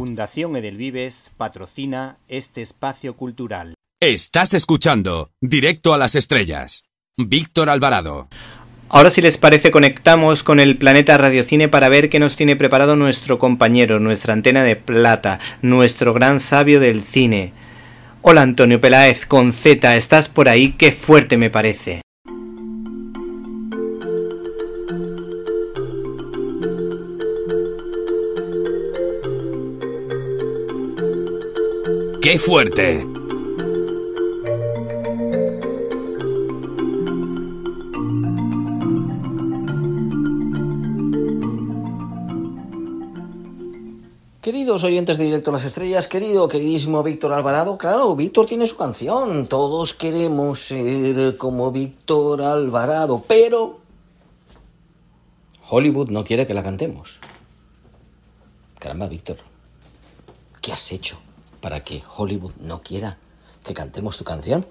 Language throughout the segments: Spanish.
Fundación Edelvives patrocina este espacio cultural. Estás escuchando Directo a las Estrellas. Víctor Alvarado. Ahora si les parece conectamos con el planeta Radiocine para ver qué nos tiene preparado nuestro compañero, nuestra antena de plata, nuestro gran sabio del cine. Hola Antonio Peláez con Z, ¿estás por ahí? Qué fuerte me parece. ¡Qué fuerte! Queridos oyentes de Directo a las Estrellas, querido, queridísimo Víctor Alvarado, claro, Víctor tiene su canción, todos queremos ser como Víctor Alvarado, pero Hollywood no quiere que la cantemos. Caramba, Víctor, ¿qué has hecho? para que Hollywood no quiera que cantemos tu canción.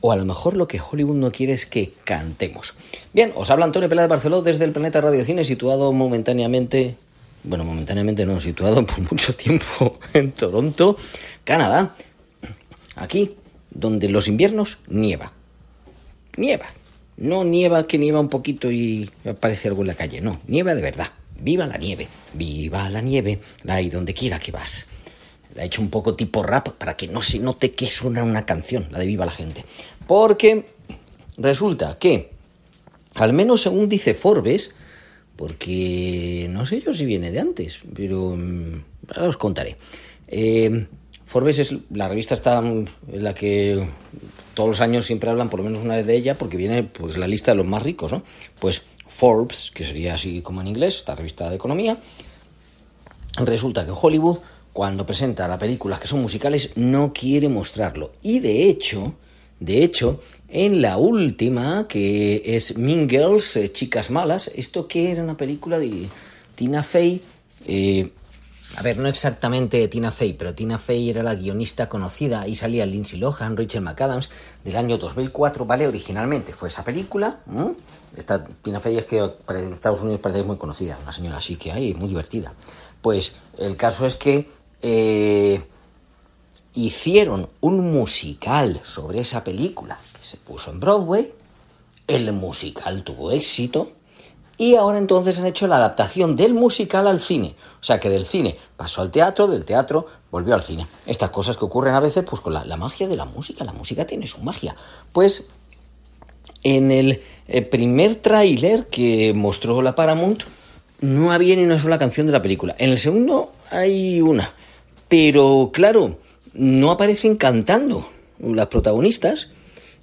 O a lo mejor lo que Hollywood no quiere es que cantemos. Bien, os habla Antonio Pelá de Barceló desde el Planeta Radio Cine, situado momentáneamente bueno, momentáneamente no, situado por mucho tiempo en Toronto, Canadá, aquí donde los inviernos nieva. Nieva. No nieva que nieva un poquito y aparece algo en la calle, no, nieva de verdad. Viva la nieve, viva la nieve, ahí donde quiera que vas la he hecho un poco tipo rap para que no se note que suena una canción, la de Viva la Gente. Porque resulta que, al menos según dice Forbes, porque no sé yo si viene de antes, pero mm, ahora os contaré. Eh, Forbes es la revista está mm, en la que todos los años siempre hablan por lo menos una vez de ella porque viene pues la lista de los más ricos, ¿no? Pues Forbes, que sería así como en inglés, esta revista de economía, resulta que Hollywood cuando presenta las películas que son musicales no quiere mostrarlo. Y de hecho, de hecho, en la última, que es Mean Girls, eh, Chicas Malas, esto que era una película de Tina Fey, eh, a ver, no exactamente Tina Fey, pero Tina Fey era la guionista conocida ahí salía Lindsay Lohan, Richard McAdams, del año 2004, ¿vale? Originalmente fue esa película, Esta Tina Fey es que en Estados Unidos parece muy conocida, una señora así que hay, muy divertida. Pues el caso es que eh, hicieron un musical sobre esa película que se puso en Broadway. El musical tuvo éxito. Y ahora entonces han hecho la adaptación del musical al cine. O sea que del cine pasó al teatro, del teatro volvió al cine. Estas cosas que ocurren a veces pues con la, la magia de la música. La música tiene su magia. Pues en el eh, primer tráiler que mostró la Paramount no había ni una sola canción de la película. En el segundo hay una. Pero claro, no aparecen cantando las protagonistas.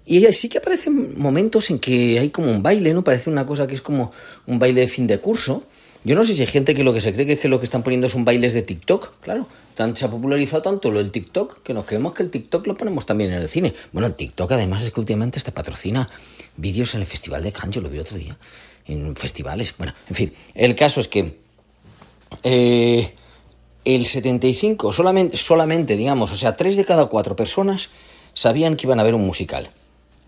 Y sí que aparecen momentos en que hay como un baile, ¿no? Parece una cosa que es como un baile de fin de curso. Yo no sé si hay gente que lo que se cree que es que lo que están poniendo son bailes de TikTok, claro. Tanto, se ha popularizado tanto lo del TikTok que nos creemos que el TikTok lo ponemos también en el cine. Bueno, el TikTok además es que últimamente hasta patrocina vídeos en el Festival de Cannes, yo lo vi otro día, en festivales. Bueno, en fin, el caso es que eh, el 75, solamente, solamente digamos, o sea, 3 de cada 4 personas sabían que iban a ver un musical.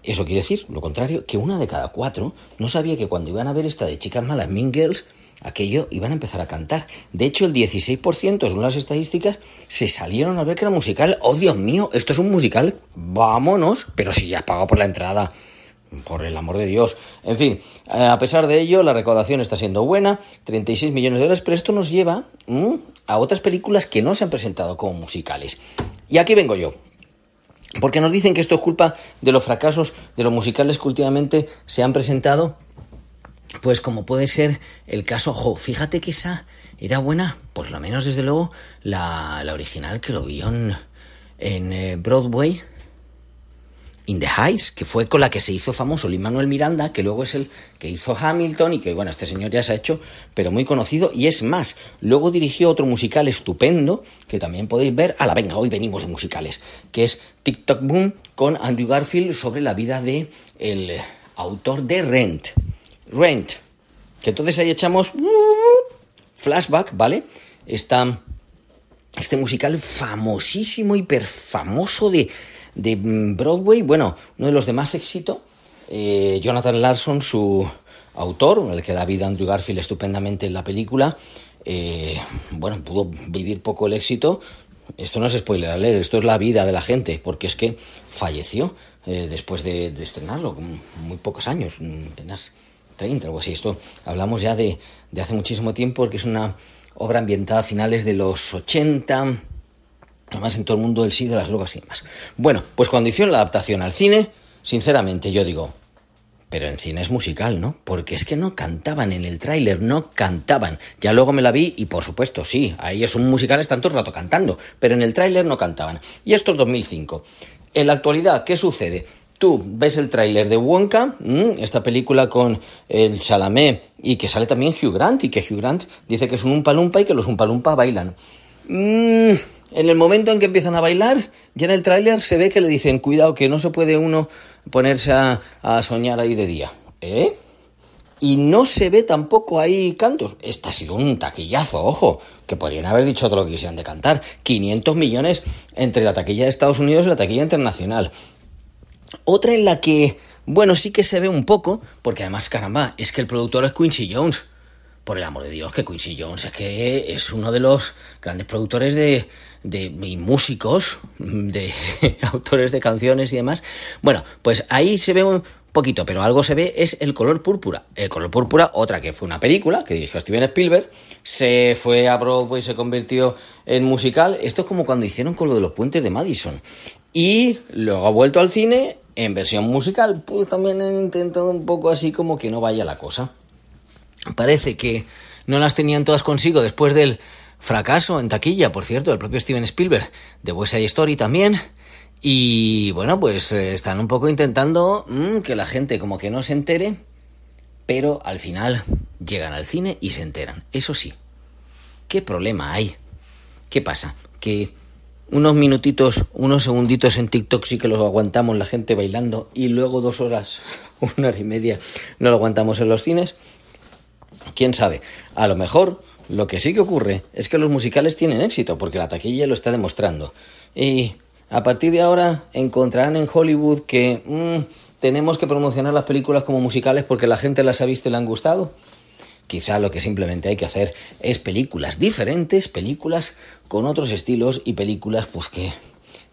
Eso quiere decir, lo contrario, que una de cada cuatro no sabía que cuando iban a ver esta de Chicas Malas Mean Girls, aquello iban a empezar a cantar. De hecho, el 16%, según las estadísticas, se salieron a ver que era musical. ¡Oh, Dios mío! ¿Esto es un musical? ¡Vámonos! Pero si ya has pagado por la entrada por el amor de Dios. En fin, eh, a pesar de ello, la recaudación está siendo buena, 36 millones de dólares, pero esto nos lleva mm, a otras películas que no se han presentado como musicales. Y aquí vengo yo. Porque nos dicen que esto es culpa de los fracasos de los musicales que últimamente se han presentado, pues como puede ser el caso Fíjate que esa era buena, por lo menos desde luego la, original que lo vio en eh, Broadway, In the Heights, que fue con la que se hizo famoso Luis Manuel Miranda, que luego es el que hizo Hamilton y que, bueno, este señor ya se ha hecho, pero muy conocido. Y es más, luego dirigió otro musical estupendo, que también podéis ver, a la venga, hoy venimos de musicales, que es TikTok Boom con Andrew Garfield sobre la vida de el autor de Rent. Rent. Que entonces ahí echamos flashback, ¿vale? Está este musical famosísimo, famoso de de mm, Broadway, bueno, uno de los de más éxito, eh, Jonathan Larson, su autor, el que da vida a Andrew Garfield estupendamente en la película, eh, bueno, pudo vivir poco el éxito. Esto no es spoiler leer esto es la vida de la gente, porque es que falleció eh, después de, estrenarlo, muy pocos años, mm, apenas 30 o así. Esto hablamos ya de, de hace muchísimo tiempo, porque es una obra ambientada a finales de los 80, más en todo el mundo el sí, de las drogas y demás. Bueno, pues condición la adaptación al cine, sinceramente yo digo, pero en cine es musical, ¿no? Porque es que no cantaban en el tráiler, no cantaban. Ya luego me la vi y por supuesto, sí, ahí es un musical, están todo el rato cantando, pero en el tráiler no cantaban. Y esto es 2005. En la actualidad, ¿qué sucede? Tú ves el tráiler de Wonka, esta película con el Salamé y que sale también Hugh Grant y que Hugh Grant dice que es un umpalumpa y que los umpalumpa bailan. Mmm en el momento en que empiezan a bailar, ya en el tráiler se ve que le dicen, cuidado, que no se puede uno ponerse a, soñar ahí de día. ¿Eh? Y no se ve tampoco ahí cantos. esta ha sido un taquillazo, ojo, que podrían haber dicho todo lo que quisieran de cantar. 500 millones entre la taquilla de Estados Unidos y la taquilla internacional. Otra en la que, bueno, sí que se ve un poco, porque además, caramba, es que el productor es Quincy Jones por el amor de Dios, que Quincy Jones es que es uno de los grandes productores de, músicos, de autores de canciones y demás. Bueno, pues ahí se ve un poquito, pero algo se ve, es el color púrpura. El color púrpura, otra que fue una película que dirigió Steven Spielberg, se fue a Broadway y se convirtió en musical. Esto es como cuando hicieron con lo de los puentes de Madison. Y luego ha vuelto al cine en versión musical, pues también han intentado un poco así como que no vaya la cosa parece que no las tenían todas consigo después del fracaso en taquilla, por cierto, del propio Steven Spielberg, de West Story también. Y bueno, pues eh, están un poco intentando mm, que la gente como que no se entere, pero al final llegan al cine y se enteran. Eso sí, ¿qué problema hay? ¿Qué pasa? Que unos minutitos, unos segunditos en TikTok sí que los aguantamos la gente bailando y luego dos horas, una hora y media no lo aguantamos en los cines quién sabe. A lo mejor lo que sí que ocurre es que los musicales tienen éxito, porque la taquilla lo está demostrando. Y a partir de ahora encontrarán en Hollywood que mm, tenemos que promocionar las películas como musicales porque la gente las ha visto y le han gustado. Quizá lo que simplemente hay que hacer es películas diferentes, películas con otros estilos y películas pues que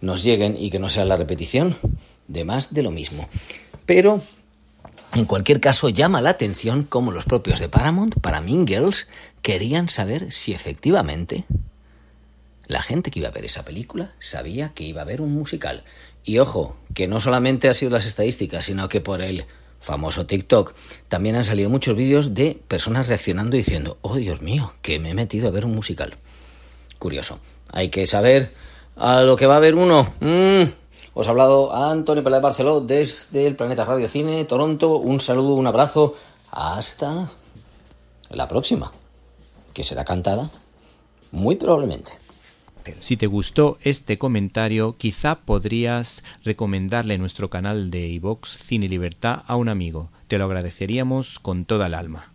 nos lleguen y que no sea la repetición de más de lo mismo. Pero en cualquier caso, llama la atención cómo los propios de Paramount para Mean Girls querían saber si efectivamente la gente que iba a ver esa película sabía que iba a ver un musical. Y ojo, que no solamente ha sido las estadísticas, sino que por el famoso TikTok también han salido muchos vídeos de personas reaccionando diciendo, oh Dios mío, que me he metido a ver un musical. Curioso, hay que saber a lo que va a ver uno. Mm. Os ha hablado Antonio Pérez de Barceló desde el Planeta Radio Cine Toronto. Un saludo, un abrazo. Hasta la próxima, que será cantada muy probablemente. Si te gustó este comentario, quizá podrías recomendarle nuestro canal de iVox Cine Libertad a un amigo. Te lo agradeceríamos con toda el alma.